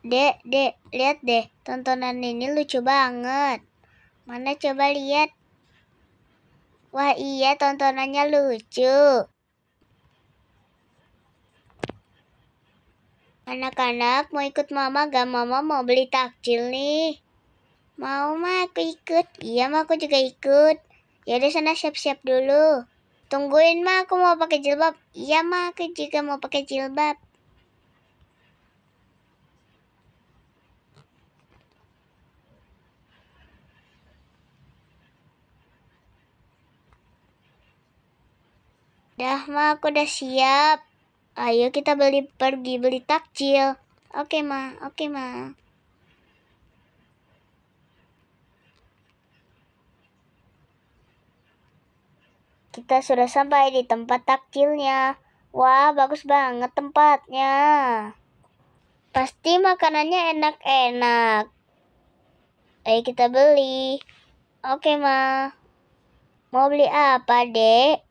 Dek, dek, lihat deh. Tontonan ini lucu banget. Mana coba lihat? Wah iya, tontonannya lucu. Anak-anak mau ikut mama gak? Mama mau beli takjil nih. Mau mah aku ikut. Iya mah aku juga ikut. Yaudah sana siap-siap dulu. Tungguin mah aku mau pakai jilbab. Iya mah aku juga mau pakai jilbab. Dah ma aku udah siap. Ayo kita beli pergi beli takjil. Oke ma, oke ma. Kita sudah sampai di tempat takjilnya. Wah, bagus banget tempatnya. Pasti makanannya enak-enak. Ayo kita beli. Oke, Ma. Mau beli apa, Dek?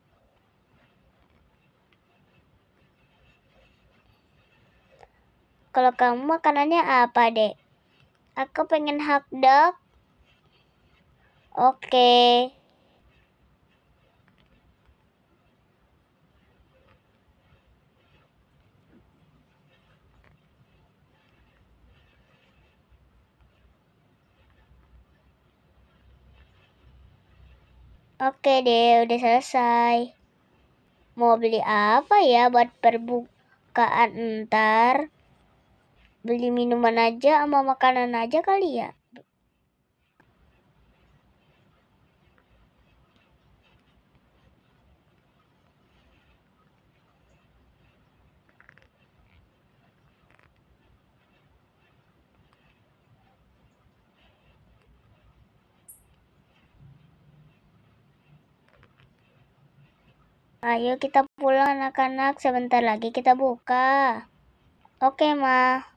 Kalau kamu makanannya apa, Dek? Aku pengen hotdog. Oke. Okay. Oke deh, udah selesai. Mau beli apa ya buat perbukaan ntar? beli minuman aja sama makanan aja kali ya. Ayo kita pulang anak-anak, sebentar lagi kita buka. Oke, Ma.